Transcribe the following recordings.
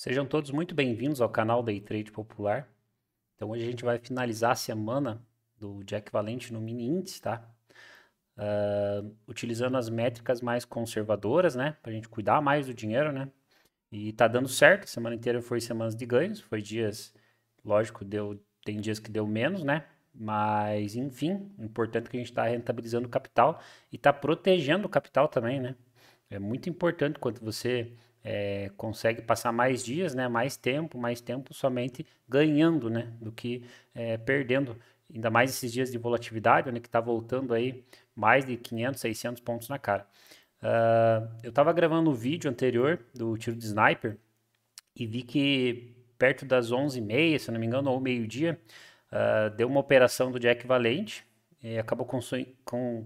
Sejam todos muito bem-vindos ao canal Day Trade Popular. Então hoje a gente vai finalizar a semana do Jack Valente no mini índice, tá? Uh, utilizando as métricas mais conservadoras, né? Pra gente cuidar mais do dinheiro, né? E tá dando certo, semana inteira foi semanas de ganhos, foi dias, lógico, deu, tem dias que deu menos, né? Mas, enfim, o importante é que a gente está rentabilizando o capital e está protegendo o capital também, né? É muito importante quando você é, consegue passar mais dias, né, mais tempo, mais tempo somente ganhando, né, do que é, perdendo. Ainda mais esses dias de volatilidade, onde né, que está voltando aí mais de 500, 600 pontos na cara. Uh, eu estava gravando o um vídeo anterior do tiro de sniper e vi que perto das 11h30, se não me engano, ou meio-dia, uh, deu uma operação do Jack Valente e acabou com,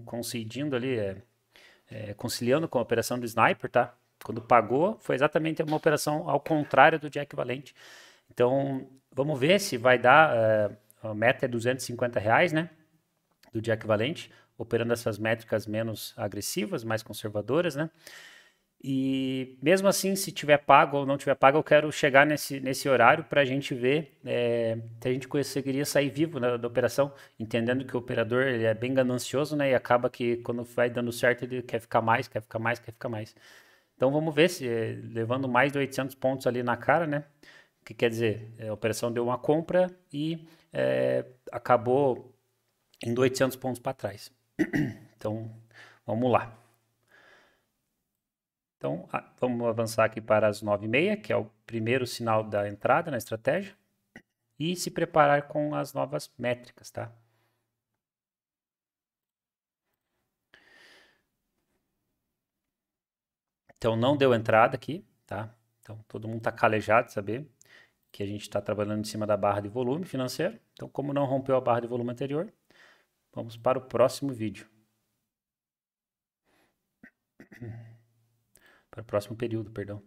concedindo ali, é, é, conciliando com a operação do sniper, tá? Quando pagou, foi exatamente uma operação ao contrário do dia equivalente. Então, vamos ver se vai dar. Uh, a meta é 250 reais, né? Do dia equivalente, operando essas métricas menos agressivas, mais conservadoras, né? E mesmo assim, se tiver pago ou não tiver pago, eu quero chegar nesse, nesse horário para a gente ver é, se a gente conseguiria sair vivo né, da operação, entendendo que o operador ele é bem ganancioso, né? E acaba que quando vai dando certo, ele quer ficar mais, quer ficar mais, quer ficar mais. Então vamos ver se eh, levando mais de 800 pontos ali na cara, né? O que quer dizer? Eh, a operação deu uma compra e é, acabou indo 800 pontos para trás. Então vamos lá. Então vamos avançar aqui para as 9h30, que é o primeiro sinal da entrada na estratégia, e se preparar com as novas métricas, tá? Então não deu entrada aqui, tá? Então todo mundo está calejado de saber que a gente está trabalhando em cima da barra de volume financeiro. Então como não rompeu a barra de volume anterior, vamos para o próximo vídeo. Para o próximo período, perdão.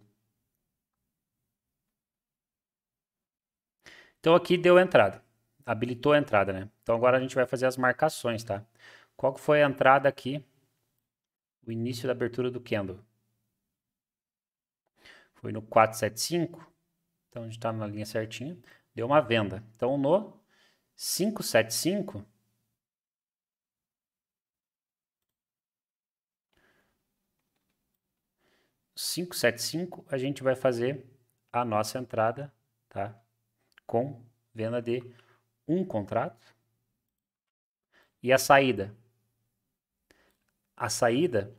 Então aqui deu entrada, habilitou a entrada, né? Então agora a gente vai fazer as marcações, tá? Qual que foi a entrada aqui? O início da abertura do candle. Foi no 475. Então a gente está na linha certinha. Deu uma venda. Então no 575. cinco sete cinco a gente vai fazer a nossa entrada tá com venda de um contrato e a saída a saída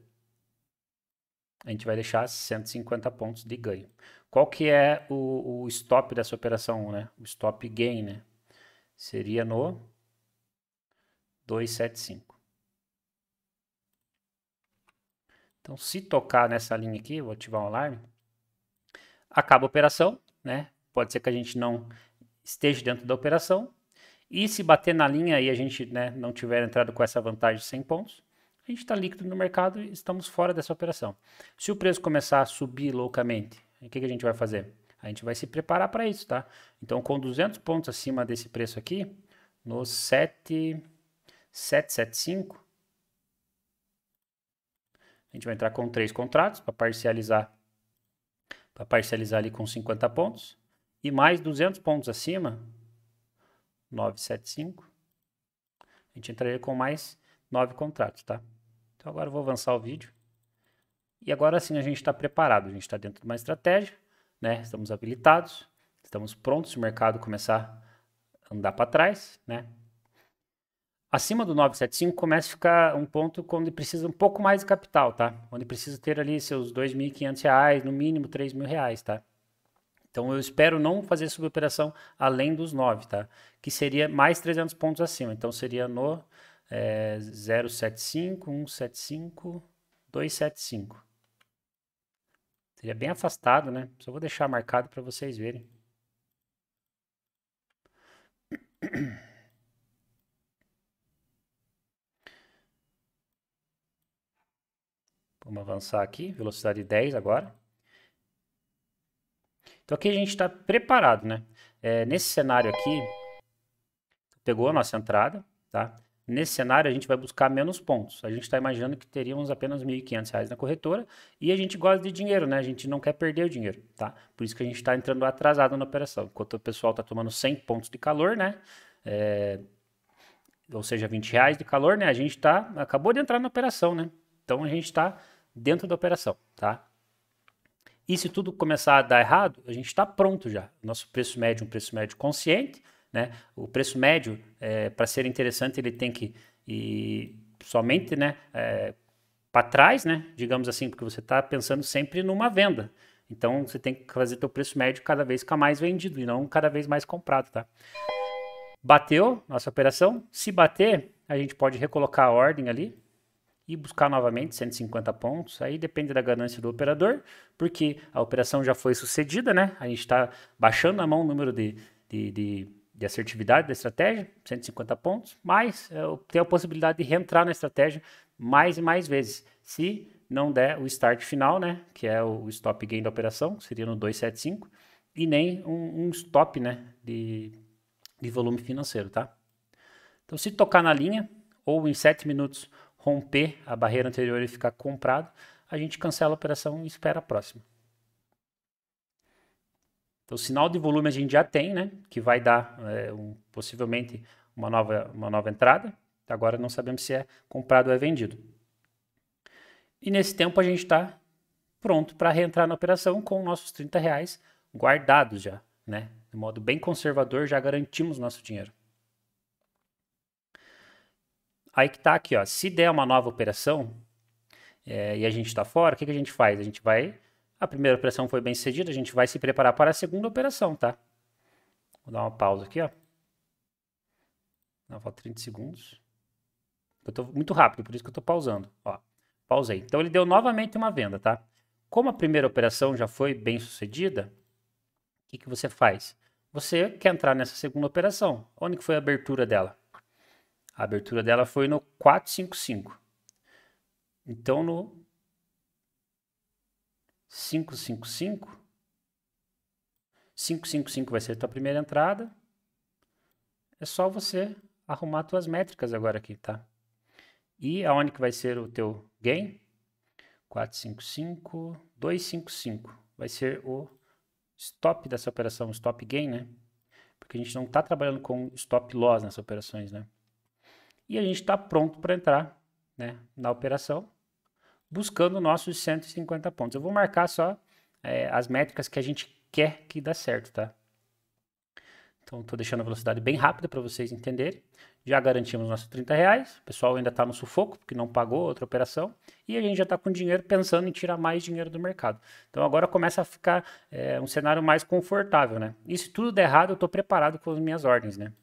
a gente vai deixar 150 pontos de ganho. Qual que é o, o stop dessa operação né? O stop gain, né? Seria no 275. Então, se tocar nessa linha aqui, vou ativar o um alarme, acaba a operação, né? Pode ser que a gente não esteja dentro da operação. E se bater na linha e a gente né, não tiver entrado com essa vantagem de 100 pontos, a gente está líquido no mercado e estamos fora dessa operação. Se o preço começar a subir loucamente, o que, que a gente vai fazer? A gente vai se preparar para isso, tá? Então, com 200 pontos acima desse preço aqui, nos 7, 775, a gente vai entrar com três contratos para parcializar, para parcializar ali com 50 pontos e mais 200 pontos acima, 975, a gente entraria com mais 9 contratos, tá? Então agora eu vou avançar o vídeo. E agora sim a gente está preparado, a gente está dentro de uma estratégia, né? Estamos habilitados, estamos prontos se o mercado começar a andar para trás, né? Acima do 975 começa a ficar um ponto onde precisa um pouco mais de capital, tá? Onde precisa ter ali seus R$ reais no mínimo R$ reais tá? Então eu espero não fazer suboperação além dos 9, tá? Que seria mais 300 pontos acima. Então seria no é 075, 175, 275. Seria bem afastado, né? Só vou deixar marcado para vocês verem. Vamos avançar aqui, velocidade 10 agora. Então aqui a gente está preparado, né? É, nesse cenário aqui, pegou a nossa entrada, tá? Nesse cenário, a gente vai buscar menos pontos. A gente está imaginando que teríamos apenas R$ 1.500 na corretora e a gente gosta de dinheiro, né? A gente não quer perder o dinheiro, tá? Por isso que a gente está entrando atrasado na operação. Enquanto o pessoal está tomando 100 pontos de calor, né? É... Ou seja, 20 reais de calor, né? A gente está acabou de entrar na operação, né? Então, a gente está dentro da operação, tá? E se tudo começar a dar errado, a gente está pronto já. Nosso preço médio é um preço médio consciente, né? O preço médio, é, para ser interessante, ele tem que ir somente né, é, para trás, né, digamos assim, porque você está pensando sempre numa venda. Então, você tem que fazer teu preço médio cada vez ficar mais vendido e não cada vez mais comprado, tá? Bateu nossa operação. Se bater, a gente pode recolocar a ordem ali, e buscar novamente 150 pontos. Aí depende da ganância do operador, porque a operação já foi sucedida, né? A gente está baixando a mão o número de, de, de, de assertividade da estratégia, 150 pontos, mas eu tenho a possibilidade de reentrar na estratégia mais e mais vezes, se não der o start final, né, que é o stop gain da operação, que seria no 275, e nem um, um stop, né, de, de volume financeiro, tá? Então, se tocar na linha ou em 7 minutos romper a barreira anterior e ficar comprado, a gente cancela a operação e espera a próxima. Então, o sinal de volume a gente já tem, né? Que vai dar é, um, possivelmente uma nova, uma nova entrada. Agora não sabemos se é comprado ou é vendido. E nesse tempo a gente está pronto para reentrar na operação com nossos 30 reais guardados já, né? De modo bem conservador, já garantimos nosso dinheiro. Aí que tá aqui, ó. Se der uma nova operação é, e a gente está fora, o que, que a gente faz? A gente vai a primeira operação foi bem sucedida, a gente vai se preparar para a segunda operação, tá? Vou dar uma pausa aqui, ó. Não, falta 30 segundos. Eu tô muito rápido, por isso que eu tô pausando, ó. Pausei. Então ele deu novamente uma venda, tá? Como a primeira operação já foi bem sucedida, o que, que você faz? Você quer entrar nessa segunda operação. Onde que foi a abertura dela? A abertura dela foi no 455. Então, no 555. 555 vai ser a tua primeira entrada. É só você arrumar tuas métricas agora aqui, tá? E aonde que vai ser o teu gain? 455, 255. Vai ser o stop dessa operação, stop gain, né? Porque a gente não está trabalhando com stop loss nessas operações, né? E a gente está pronto para entrar né, na operação buscando nossos 150 pontos. Eu vou marcar só é, as métricas que a gente quer que dá certo, tá? Então, estou deixando a velocidade bem rápida para vocês entenderem. Já garantimos nossos 30 reais. O pessoal ainda está no sufoco, porque não pagou outra operação. E a gente já está com dinheiro pensando em tirar mais dinheiro do mercado. Então, agora começa a ficar é, um cenário mais confortável, né? E se tudo der errado, eu estou preparado com as minhas ordens, né?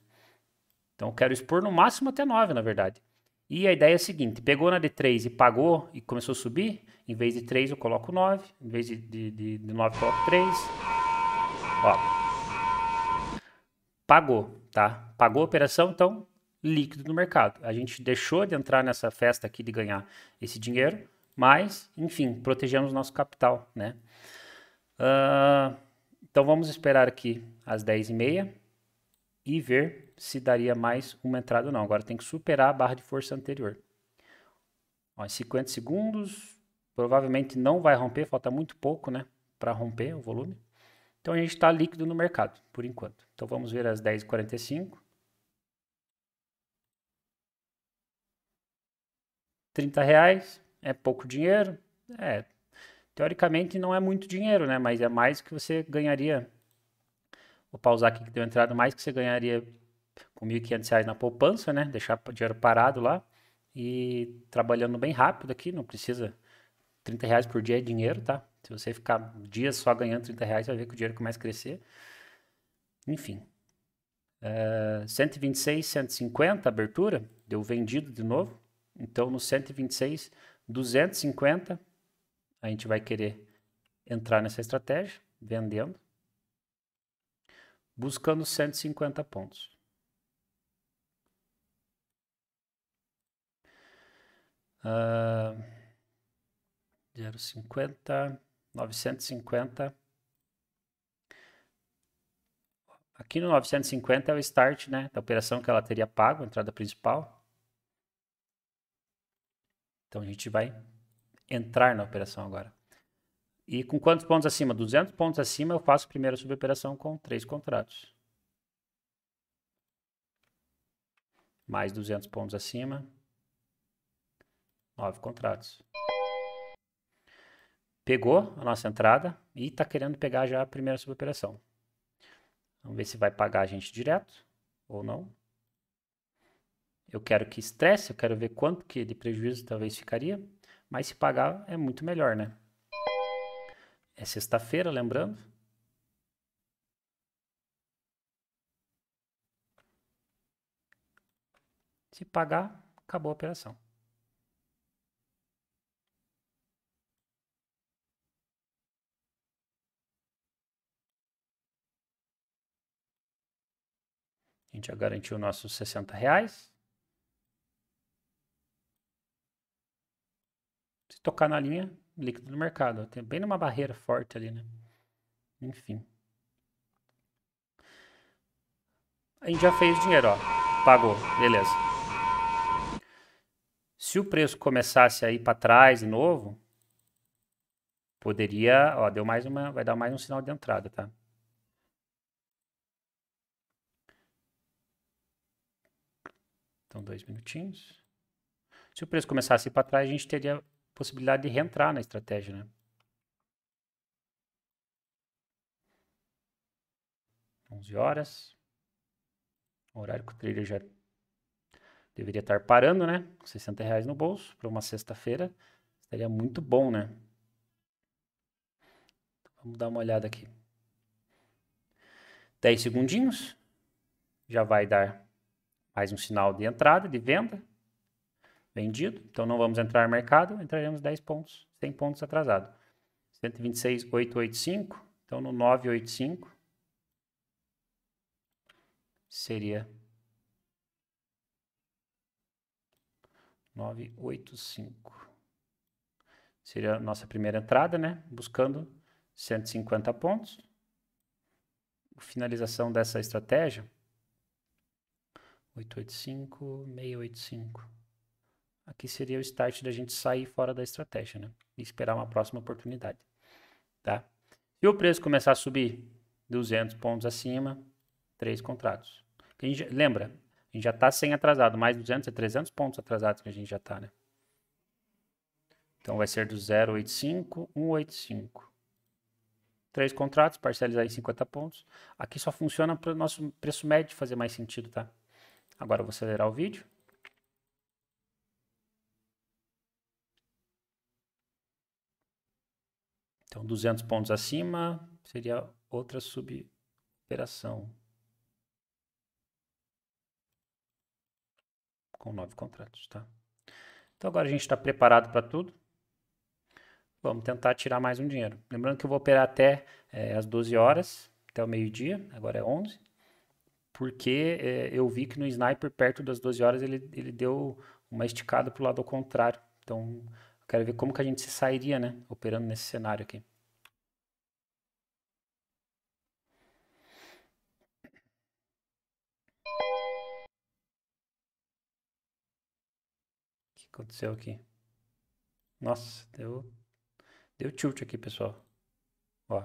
Então, eu quero expor no máximo até 9, na verdade. E a ideia é a seguinte: pegou na D3 e pagou e começou a subir, em vez de 3 eu coloco 9, em vez de, de, de, de 9 eu coloco 3. Ó. Pagou, tá? Pagou a operação, então líquido no mercado. A gente deixou de entrar nessa festa aqui de ganhar esse dinheiro, mas, enfim, protegemos nosso capital, né? Uh, então vamos esperar aqui às 10h30 e ver se daria mais uma entrada ou não. Agora tem que superar a barra de força anterior. Ó, 50 segundos, provavelmente não vai romper, falta muito pouco né, para romper o volume. Então a gente está líquido no mercado, por enquanto. Então vamos ver às 10h45. 30 reais é pouco dinheiro? É, teoricamente não é muito dinheiro, né? Mas é mais que você ganharia Vou pausar aqui que deu entrada mais que você ganharia com R$ 1.500 na poupança, né? Deixar o dinheiro parado lá e trabalhando bem rápido aqui, não precisa... 30 reais por dia é dinheiro, tá? Se você ficar dias só ganhando 30 reais, vai ver que o dinheiro começa a crescer. Enfim. É, 126, 150 abertura, deu vendido de novo. Então, no 126, 250, a gente vai querer entrar nessa estratégia, vendendo buscando 150 pontos. Uh, 0,50, 950. Aqui no 950 é o start né, da operação que ela teria pago, a entrada principal. Então a gente vai entrar na operação agora. E com quantos pontos acima? 200 pontos acima, eu faço primeira suboperação com três contratos. Mais 200 pontos acima, nove contratos. Pegou a nossa entrada e está querendo pegar já a primeira suboperação. Vamos ver se vai pagar a gente direto ou não. Eu quero que estresse, eu quero ver quanto que de prejuízo talvez ficaria, mas se pagar é muito melhor, né? É sexta-feira, lembrando. Se pagar, acabou a operação. A gente já garantiu nossos 60 reais. Se tocar na linha, líquido do mercado. Tem bem numa barreira forte ali, né? Enfim. A gente já fez dinheiro, ó. Pagou, beleza. Se o preço começasse a ir para trás de novo, poderia, ó, deu mais uma, vai dar mais um sinal de entrada, tá? Então, dois minutinhos. Se o preço começasse a ir para trás, a gente teria possibilidade de reentrar na estratégia, né? Onze horas. O horário que o trader já deveria estar parando, né? 60 reais no bolso para uma sexta-feira. Seria muito bom, né? Vamos dar uma olhada aqui. 10 segundinhos. Já vai dar mais um sinal de entrada, de venda vendido, então não vamos entrar no mercado, entraremos 10 pontos, 100 pontos atrasado. 126,885, então no 985 seria 985. Seria a nossa primeira entrada, né? Buscando 150 pontos. finalização dessa estratégia 885, 685 aqui seria o start da gente sair fora da estratégia, né? E esperar uma próxima oportunidade, tá? Se o preço começar a subir 200 pontos acima, três contratos. A gente, lembra, a gente já está sem atrasado, mais 200 é 300 pontos atrasados que a gente já está, né? Então vai ser do 085, 185. Três contratos, parcelizar em 50 pontos. Aqui só funciona para o nosso preço médio fazer mais sentido, tá? Agora eu vou acelerar o vídeo. Então, 200 pontos acima seria outra operação Com nove contratos, tá? Então, agora a gente está preparado para tudo. Vamos tentar tirar mais um dinheiro. Lembrando que eu vou operar até é, as 12 horas, até o meio-dia, agora é 11, porque é, eu vi que no sniper, perto das 12 horas, ele, ele deu uma esticada para o lado contrário. Então, eu quero ver como que a gente se sairia, né? Operando nesse cenário aqui. O que aconteceu aqui? Nossa, deu, deu tilt aqui, pessoal. Ó,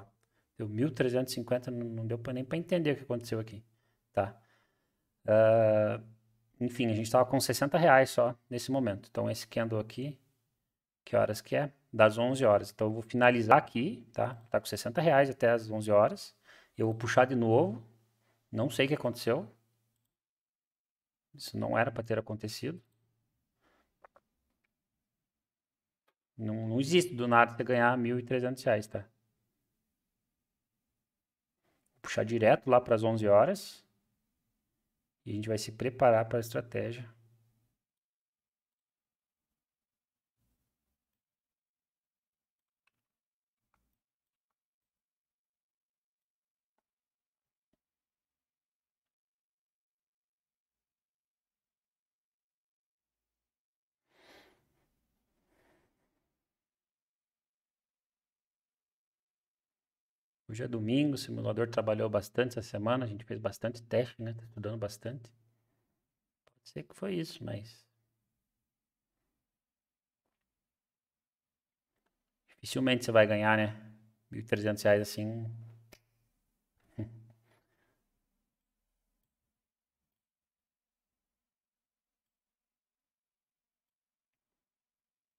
deu 1.350, não, não deu nem para entender o que aconteceu aqui, tá? Uh, enfim, a gente estava com 60 reais só nesse momento. Então, esse candle aqui que horas que é? Das 11 horas. Então eu vou finalizar aqui, tá? Tá com 60 reais até as 11 horas. Eu vou puxar de novo. Não sei o que aconteceu. Isso não era para ter acontecido. Não, não existe do nada você ganhar 1.300 reais, tá? Vou puxar direto lá para as 11 horas. E a gente vai se preparar para a estratégia. Hoje é domingo, o simulador trabalhou bastante essa semana, a gente fez bastante teste, né? Tá estudando bastante. Pode ser que foi isso, mas. Dificilmente você vai ganhar, né? R$ 1.300 assim,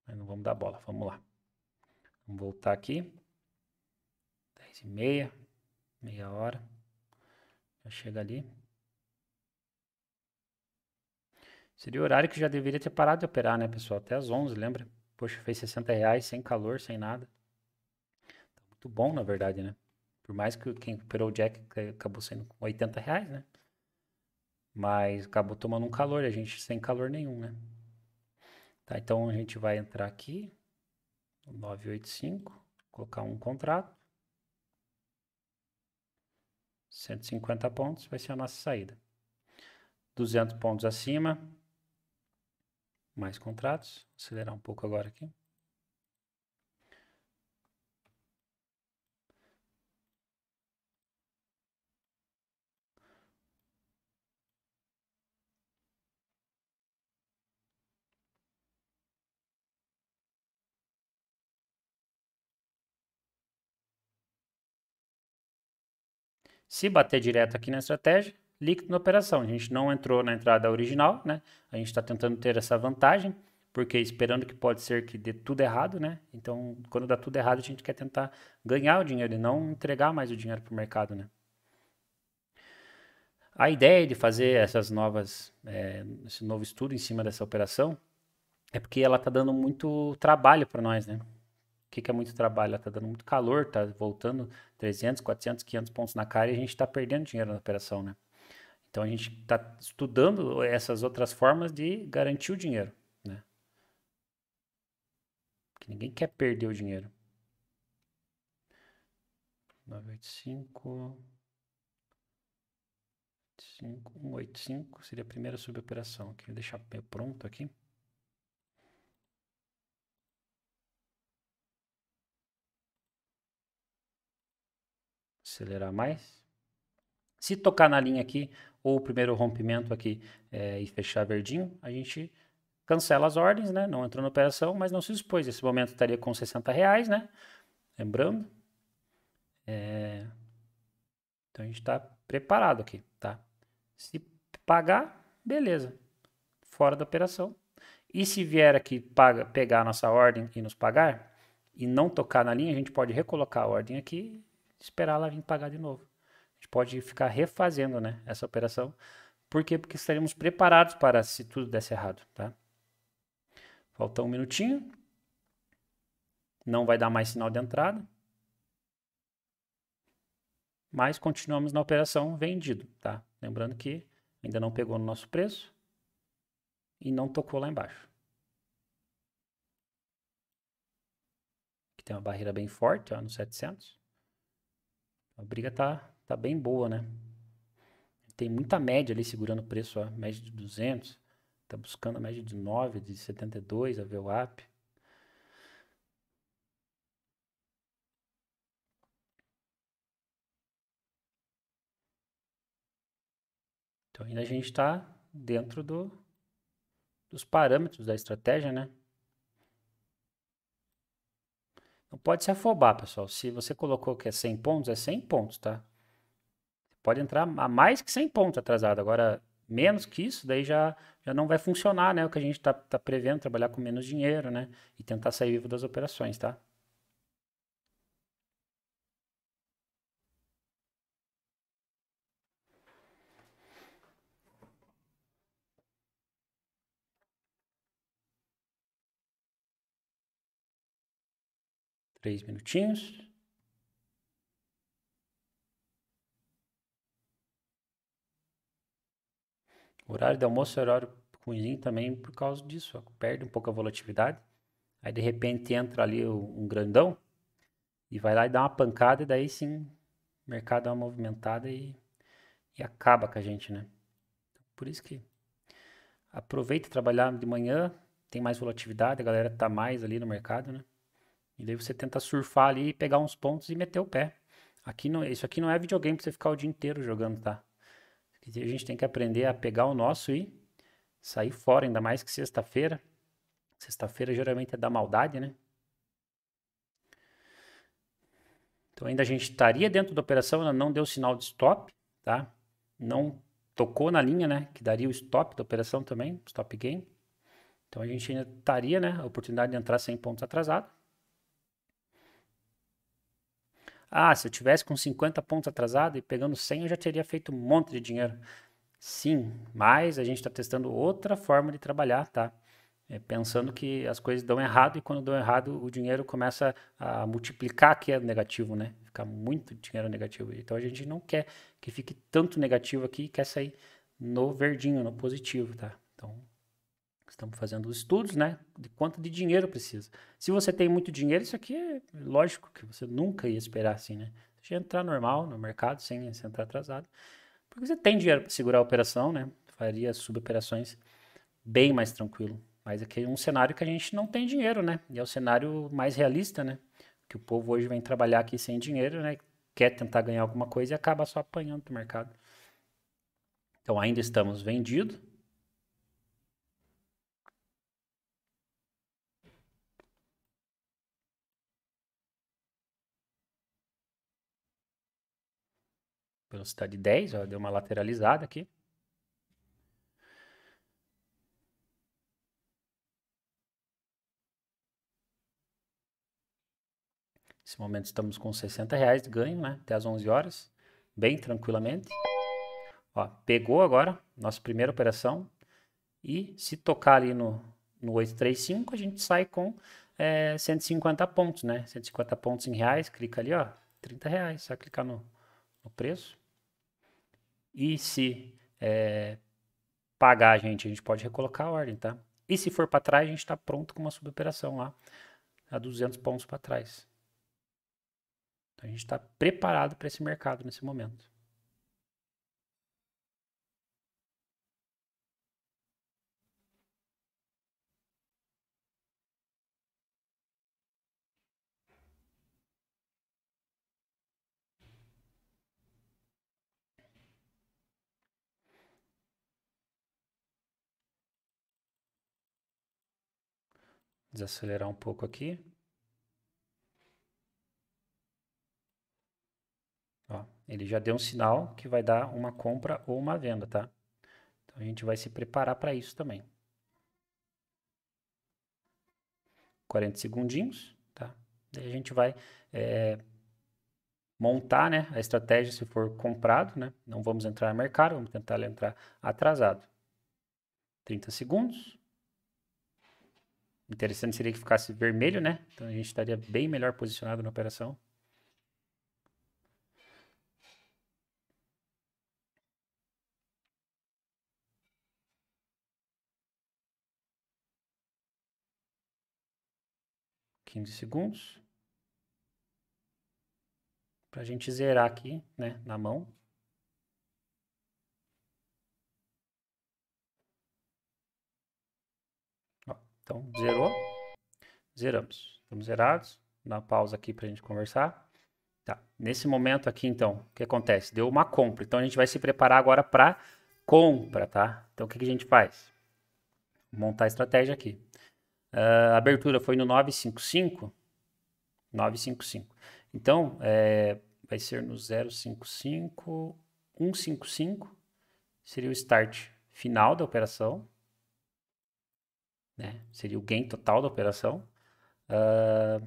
Mas não vamos dar bola, vamos lá. Vamos voltar aqui e meia, meia hora, já chega ali. Seria o horário que já deveria ter parado de operar, né, pessoal? Até às 11, lembra? Poxa, fez 60 reais, sem calor, sem nada. Tá muito bom, na verdade, né? Por mais que quem operou o Jack acabou sendo com 80 reais, né? Mas acabou tomando um calor, a gente sem calor nenhum, né? Tá, então a gente vai entrar aqui, 985, colocar um contrato. 150 pontos vai ser a nossa saída. 200 pontos acima, mais contratos. Acelerar um pouco agora aqui. Se bater direto aqui na estratégia, líquido na operação. A gente não entrou na entrada original, né? A gente está tentando ter essa vantagem, porque esperando que pode ser que dê tudo errado, né? Então, quando dá tudo errado, a gente quer tentar ganhar o dinheiro e não entregar mais o dinheiro para o mercado, né? A ideia de fazer essas novas, é, esse novo estudo em cima dessa operação é porque ela está dando muito trabalho para nós, né? que, que é muito trabalho? Está dando muito calor, está voltando 300, 400, 500 pontos na cara e a gente está perdendo dinheiro na operação, né? Então a gente está estudando essas outras formas de garantir o dinheiro, né? Porque ninguém quer perder o dinheiro. 985... 185 seria a primeira suboperação. Aqui, vou deixar pronto aqui. acelerar mais. Se tocar na linha aqui, ou o primeiro rompimento aqui é, e fechar verdinho, a gente cancela as ordens, né? Não entrou na operação, mas não se expôs. Esse momento estaria com 60 reais, né? Lembrando. É... Então a gente está preparado aqui, tá? Se pagar, beleza. Fora da operação. E se vier aqui paga, pegar a nossa ordem e nos pagar, e não tocar na linha, a gente pode recolocar a ordem aqui esperar ela vir pagar de novo. A gente pode ficar refazendo né, essa operação. Por quê? Porque estaremos preparados para se tudo desse errado. Tá? Falta um minutinho. Não vai dar mais sinal de entrada. Mas continuamos na operação vendido. Tá? Lembrando que ainda não pegou no nosso preço e não tocou lá embaixo. Aqui tem uma barreira bem forte, ó, no 700 a briga tá, tá bem boa, né? Tem muita média ali segurando o preço, a média de 200, tá buscando a média de 9, de 72, a VWAP. Então ainda a gente está dentro do, dos parâmetros da estratégia, né? Não pode se afobar, pessoal. Se você colocou que é 100 pontos, é 100 pontos, tá? Pode entrar a mais que 100 pontos atrasado. Agora, menos que isso, daí já, já não vai funcionar, né? O que a gente está tá prevendo, trabalhar com menos dinheiro, né? E tentar sair vivo das operações, tá? Três minutinhos. O horário do almoço é horário ruimzinho também por causa disso. Perde um pouco a volatilidade. Aí de repente entra ali um grandão e vai lá e dá uma pancada, e daí sim o mercado dá uma movimentada e, e acaba com a gente, né? Por isso que aproveita trabalhar de manhã, tem mais volatilidade, a galera tá mais ali no mercado, né? E daí você tenta surfar ali, pegar uns pontos e meter o pé. Aqui não, isso aqui não é videogame pra você ficar o dia inteiro jogando, tá? A gente tem que aprender a pegar o nosso e sair fora, ainda mais que sexta-feira. Sexta-feira geralmente é da maldade, né? Então ainda a gente estaria dentro da operação, ela não deu sinal de stop, tá? Não tocou na linha, né? Que daria o stop da operação também, stop game Então a gente ainda estaria, né? A oportunidade de entrar 100 pontos atrasado. Ah, se eu tivesse com 50 pontos atrasado e pegando 100, eu já teria feito um monte de dinheiro. Uhum. Sim, mas a gente está testando outra forma de trabalhar, tá? É pensando que as coisas dão errado e quando dão errado o dinheiro começa a multiplicar que é negativo, né? Ficar muito dinheiro negativo. Então a gente não quer que fique tanto negativo aqui, quer sair no verdinho, no positivo, tá? Então Estamos fazendo os estudos, né? De quanto de dinheiro precisa. Se você tem muito dinheiro, isso aqui é lógico que você nunca ia esperar assim, né? Você ia entrar normal no mercado, sem, sem entrar atrasado. Porque você tem dinheiro para segurar a operação, né? Faria suboperações bem mais tranquilo. Mas aqui é um cenário que a gente não tem dinheiro, né? E é o cenário mais realista, né? Que o povo hoje vem trabalhar aqui sem dinheiro, né? Quer tentar ganhar alguma coisa e acaba só apanhando do mercado. Então ainda estamos vendidos velocidade 10, ó, deu uma lateralizada aqui. Nesse momento estamos com 60 reais de ganho, né? Até as 11 horas, bem tranquilamente. Ó, pegou agora nossa primeira operação e se tocar ali no, no 835, a gente sai com é, 150 pontos, né? 150 pontos em reais, clica ali, ó, 30 reais. Só clicar no, no preço. E se é, pagar a gente, a gente pode recolocar a ordem, tá? E se for para trás, a gente está pronto com uma suboperação lá, a 200 pontos para trás. Então a gente está preparado para esse mercado nesse momento. desacelerar um pouco aqui. Ó, ele já deu um sinal que vai dar uma compra ou uma venda, tá? Então a gente vai se preparar para isso também. 40 segundinhos, tá? Daí a gente vai é, montar né, a estratégia se for comprado, né? Não vamos entrar no mercado, vamos tentar entrar atrasado. 30 segundos. Interessante seria que ficasse vermelho, né? Então a gente estaria bem melhor posicionado na operação. Quinze segundos. Para a gente zerar aqui, né, na mão. Então, zerou. Zeramos. Estamos zerados. Dá uma pausa aqui para a gente conversar. Tá. Nesse momento aqui, então, o que acontece? Deu uma compra. Então, a gente vai se preparar agora para compra, tá? Então, o que, que, a gente faz? Montar a estratégia aqui. Uh, a abertura foi no 955. 955. Então, é, vai ser no 055, 155. Seria o start final da operação né? Seria o gain total da operação. Uh,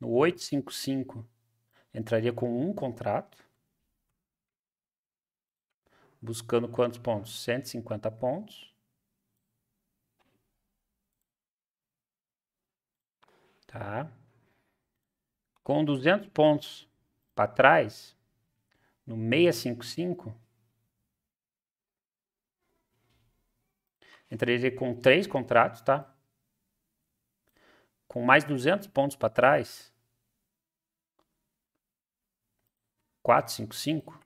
no 855 entraria com um contrato, buscando quantos pontos? 150 pontos. Tá? Com 200 pontos para trás, no 655, Entraria com três contratos, tá? Com mais 200 pontos para trás. 455.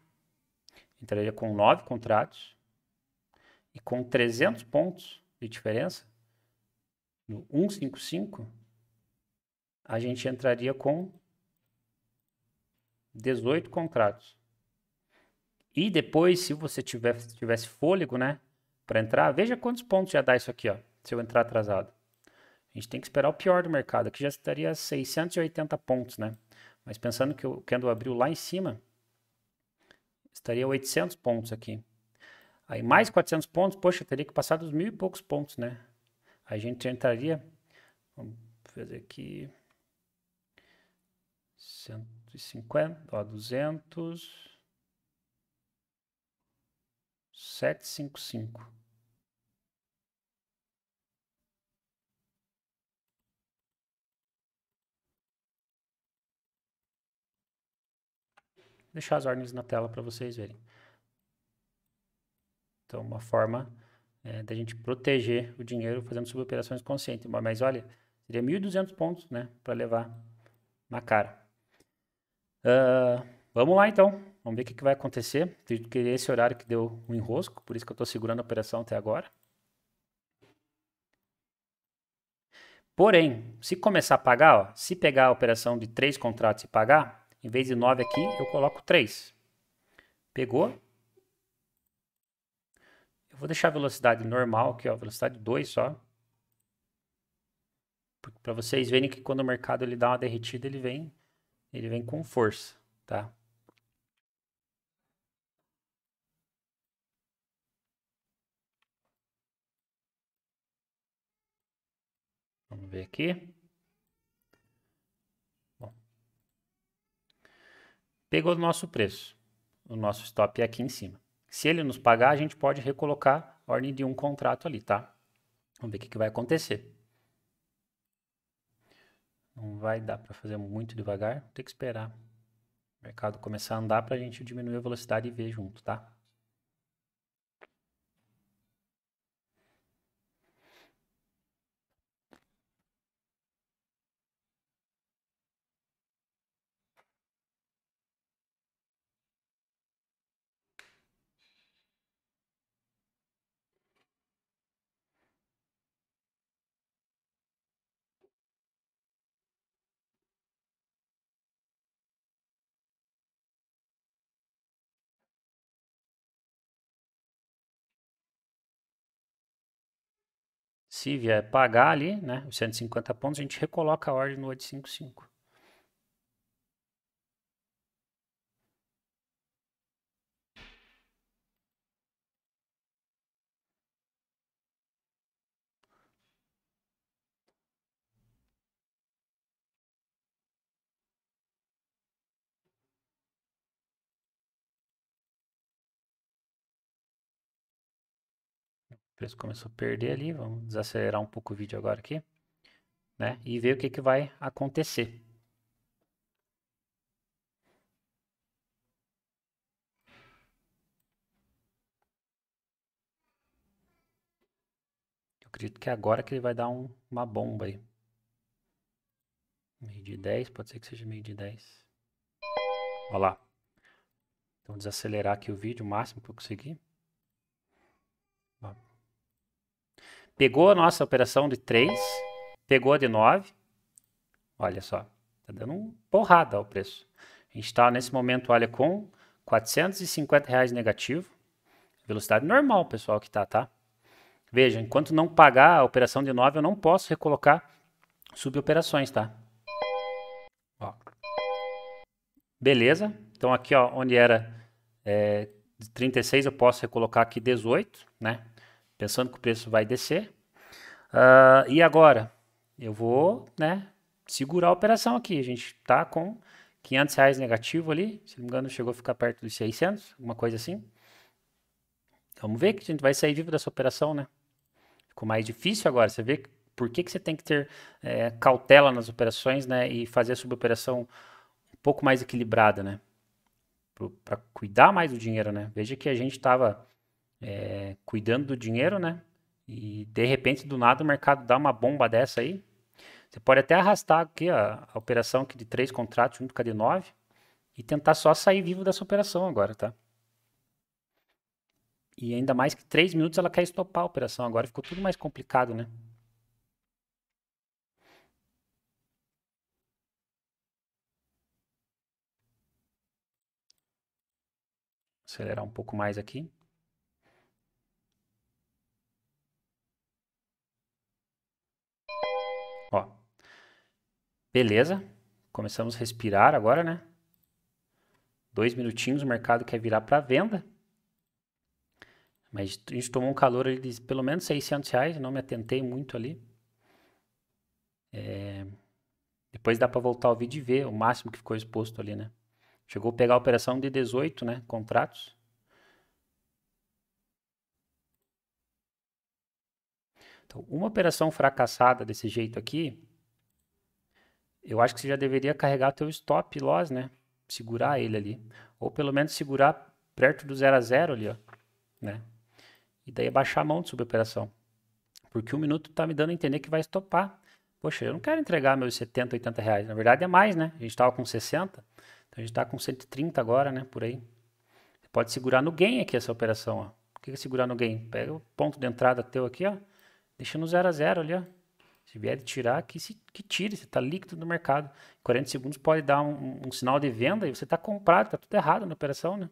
Entraria com nove contratos. E com 300 pontos de diferença, no 155, a gente entraria com 18 contratos. E depois, se você tiver, tivesse fôlego, né? para entrar, veja quantos pontos já dá isso aqui, ó, se eu entrar atrasado. A gente tem que esperar o pior do mercado, aqui já estaria 680 pontos, né? Mas pensando que o candle abriu lá em cima, estaria 800 pontos aqui. Aí mais 400 pontos, poxa, teria que passar dos mil e poucos pontos, né? A gente entraria, vamos fazer aqui, 150, ó, 200... 755. Deixar as ordens na tela para vocês verem. Então, uma forma é, da gente proteger o dinheiro fazendo suboperações conscientes. Mas olha, seria 1.200 pontos né, para levar na cara. Uh, vamos lá então. Vamos ver o que, vai acontecer. Acredito que esse horário que deu um enrosco, por isso que eu estou segurando a operação até agora. Porém, se começar a pagar, ó, se pegar a operação de três contratos e pagar, em vez de nove aqui, eu coloco três. Pegou. Eu vou deixar a velocidade normal aqui, ó, velocidade 2 só. Para vocês verem que quando o mercado ele dá uma derretida, ele vem, ele vem com força, tá? Vamos ver aqui. Bom. Pegou o nosso preço. O nosso stop é aqui em cima. Se ele nos pagar, a gente pode recolocar a ordem de um contrato ali, tá? Vamos ver o que, que vai acontecer. Não vai dar para fazer muito devagar. Tem que esperar o mercado começar a andar para a gente diminuir a velocidade e ver junto, tá? possível é pagar ali, né, os 150 pontos, a gente recoloca a ordem no 855. preço começou a perder ali, vamos desacelerar um pouco o vídeo agora aqui, né? Uhum. E ver o que, que vai acontecer. Eu acredito que é agora que ele vai dar um, uma bomba aí. Meio de 10, pode ser que seja meio de 10. Olha lá. Então desacelerar aqui o vídeo o máximo que eu conseguir. Pegou a nossa operação de 3, pegou a de 9. Olha só, tá dando um porrada ao preço. A gente está nesse momento, olha, com 450 reais negativo. Velocidade normal, pessoal, que tá, tá? Veja, enquanto não pagar a operação de 9, eu não posso recolocar suboperações, tá? Ó. Beleza. Então aqui, ó, onde era é, eh, 36, eu posso recolocar aqui 18, né? pensando que o preço vai descer. Uh, e agora? Eu vou né, segurar a operação aqui. A gente está com 500 reais negativo ali. Se não me engano, chegou a ficar perto dos 600, alguma coisa assim. Vamos ver que a gente vai sair vivo dessa operação, né? Ficou mais difícil agora. Você vê por que, que você tem que ter é, cautela nas operações, né? E fazer a suboperação um pouco mais equilibrada, né? Para cuidar mais do dinheiro, né? Veja que a gente estava é, cuidando do dinheiro, né? E de repente, do nada, o mercado dá uma bomba dessa aí. Você pode até arrastar aqui a, a operação aqui de três contratos junto com a de nove e tentar só sair vivo dessa operação agora, tá? E ainda mais que três minutos ela quer estopar a operação agora, ficou tudo mais complicado, né? Acelerar um pouco mais aqui. Ó. Beleza. Começamos a respirar agora, né? Dois minutinhos, o mercado quer virar para venda. Mas a gente tomou um calor ali de pelo menos 600 reais, não me atentei muito ali. É... Depois dá para voltar ao vídeo e ver o máximo que ficou exposto ali, né? Chegou a pegar a operação de 18 né, contratos. Então, uma operação fracassada desse jeito aqui, eu acho que você já deveria carregar teu stop loss, né? Segurar ele ali. Ou pelo menos segurar perto do 0 a 0 ali, ó, né? E daí baixar a mão de suboperação. Porque um minuto tá me dando a entender que vai estopar. Poxa, eu não quero entregar meus 70, 80 reais. Na verdade é mais, né? A gente tava com 60, então a gente tá com 130 agora, né? Por aí. Você pode segurar no gain aqui essa operação, ó. O que é segurar no gain? Pega o ponto de entrada teu aqui, ó Deixa no 0 a 0 ali, ó. Se vier tirar, que, se, que tire, você está líquido no mercado. 40 segundos pode dar um, um sinal de venda e você está comprado, está tudo errado na operação, né?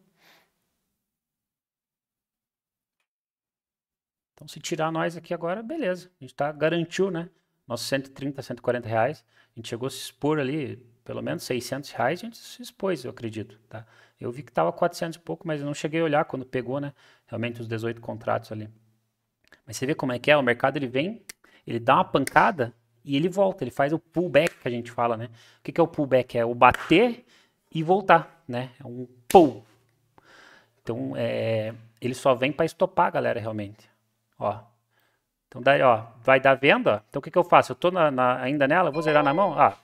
Então, se tirar nós aqui agora, beleza. A gente tá, garantiu, né? Nossos 130, 140 reais. A gente chegou a se expor ali, pelo menos 600 reais, a gente se expôs, eu acredito, tá? Eu vi que tava 400 e pouco, mas eu não cheguei a olhar quando pegou, né? Realmente os 18 contratos ali. Mas você vê como é que é, o mercado ele vem, ele dá uma pancada e ele volta, ele faz o pullback que a gente fala, né? O que, é o pullback? É o bater e voltar, né? É um pull. Então, é, ele só vem para estopar, galera, realmente. Ó. Então, daí, ó, vai dar venda. Então, o que, que eu faço? Eu tô na, na, ainda nela, vou zerar na mão? Ah,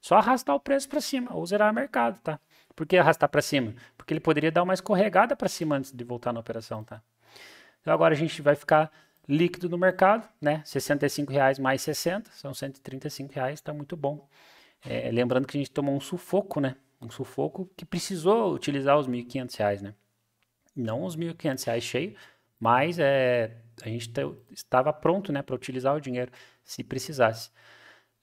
só arrastar o preço para cima ou zerar o mercado, tá? Por que arrastar para cima? Porque ele poderia dar uma escorregada para cima antes de voltar na operação, tá? Então, agora a gente vai ficar líquido no mercado, né? 65 reais mais 60, são 135 reais, está muito bom. É, lembrando que a gente tomou um sufoco, né? Um sufoco que precisou utilizar os 1.500 reais, né? Não os 1.500 reais cheio, mas é, a gente estava pronto, né, para utilizar o dinheiro se precisasse.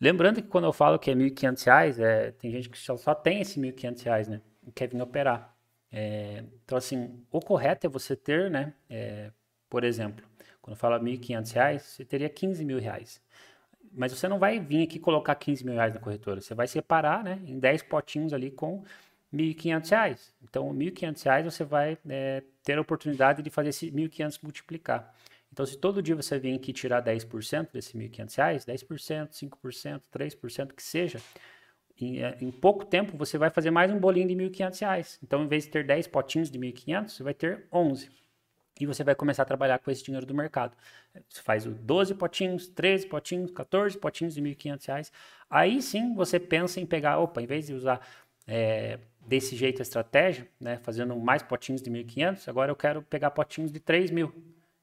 Lembrando que quando eu falo que é 1.500 reais, é, tem gente que só, tem esse 1.500 reais, né? E quer vir operar. É, então, assim, o correto é você ter, né? É, por exemplo, quando fala R$ 1.500 você teria R$ 15.000. Mas você não vai vir aqui colocar R$ 15.000 na corretora. Você vai separar né, em 10 potinhos ali com R$ 1.500 Então, R$ 1.500 você vai é, ter a oportunidade de fazer esse 1.500 multiplicar. Então, se todo dia você vir aqui tirar 10% desse 1.500 10%, 5%, 3%, que seja, em, é, em, pouco tempo você vai fazer mais um bolinho de R$ 1.500 Então, em vez de ter 10 potinhos de R$ 1.500, você vai ter 11 e você vai começar a trabalhar com esse dinheiro do mercado. Você faz o 12 potinhos, 13 potinhos, 14 potinhos de R$ 1.500. Aí sim você pensa em pegar, opa, em vez de usar é, desse jeito a estratégia, né, fazendo mais potinhos de 1.500, agora eu quero pegar potinhos de R$ mil.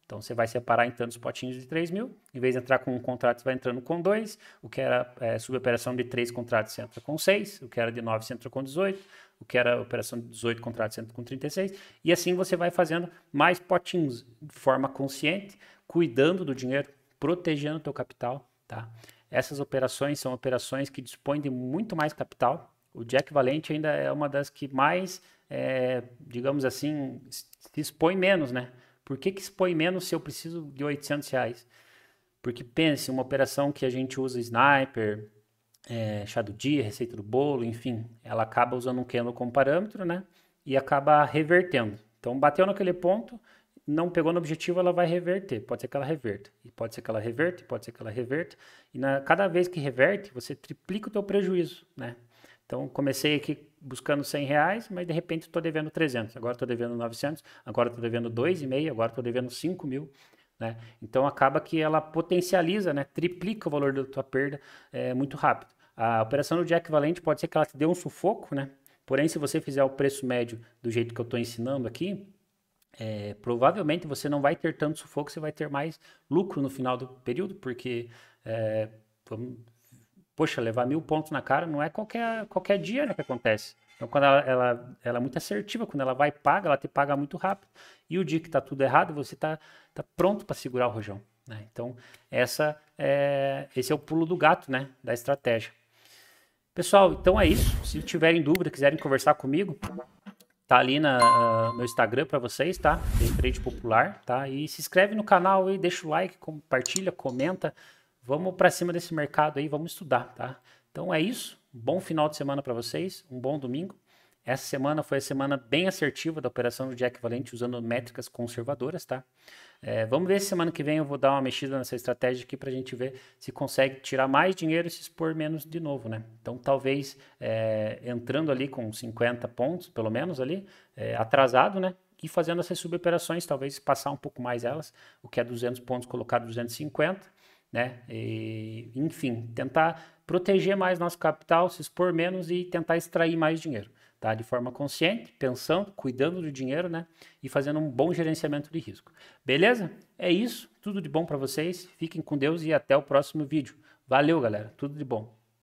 Então você vai separar em tantos potinhos de 3 mil, em vez de entrar com um contrato, você vai entrando com dois, o que era é, suboperação de três contratos, você entra com seis, o que era de nove, você entra com 18, o que era a operação de 18 contratos sendo com 36, e assim você vai fazendo mais potinhos de forma consciente, cuidando do dinheiro, protegendo o teu capital, tá? Essas operações são operações que dispõem de muito mais capital. O Jack Valente ainda é uma das que mais, é, digamos assim, se expõe menos, né? Por que, que expõe menos se eu preciso de 800 reais? Porque pense, uma operação que a gente usa sniper, é, chá do dia, receita do bolo, enfim, ela acaba usando um candle como parâmetro, né? E acaba revertendo. Então, bateu naquele ponto, não pegou no objetivo, ela vai reverter. Pode ser que ela reverta, e pode ser que ela reverta, pode ser que ela reverta. E na, cada vez que reverte, você triplica o teu prejuízo, né? Então, comecei aqui buscando 100 reais, mas de repente estou devendo 300, agora estou devendo 900, agora estou devendo 2,5, agora estou devendo 5 mil. Né? Então, acaba que ela potencializa, né? triplica o valor da tua perda é, muito rápido. A operação do dia equivalente pode ser que ela te dê um sufoco, né? Porém, se você fizer o preço médio do jeito que eu estou ensinando aqui, é, provavelmente você não vai ter tanto sufoco, você vai ter mais lucro no final do período, porque, é, poxa, levar mil pontos na cara não é qualquer, qualquer dia né, que acontece. Então, quando ela, ela, ela é muito assertiva, quando ela vai paga, ela te paga muito rápido. E o dia que está tudo errado, você está tá pronto para segurar o rojão. Né? Então, essa é, esse é o pulo do gato né, da estratégia. Pessoal, então é isso. Se tiverem dúvida, quiserem conversar comigo, tá ali na uh, meu Instagram para vocês, tá? Empreende Popular, tá? E se inscreve no canal aí, deixa o like, compartilha, comenta. Vamos para cima desse mercado aí, vamos estudar, tá? Então é isso. Bom final de semana para vocês, um bom domingo. Essa semana foi a semana bem assertiva da operação do Jack Valente, usando métricas conservadoras, tá? É, vamos ver se semana que vem eu vou dar uma mexida nessa estratégia aqui para a gente ver se consegue tirar mais dinheiro e se expor menos de novo, né? Então, talvez é, entrando ali com 50 pontos, pelo menos ali, é, atrasado, né? E fazendo essas suboperações, talvez passar um pouco mais elas, o que é 200 pontos, colocar 250, né? E, enfim, tentar proteger mais nosso capital, se expor menos e tentar extrair mais dinheiro tá? De forma consciente, pensando, cuidando do dinheiro, né? E fazendo um bom gerenciamento de risco. Beleza? É isso. Tudo de bom para vocês. Fiquem com Deus e até o próximo vídeo. Valeu, galera. Tudo de bom.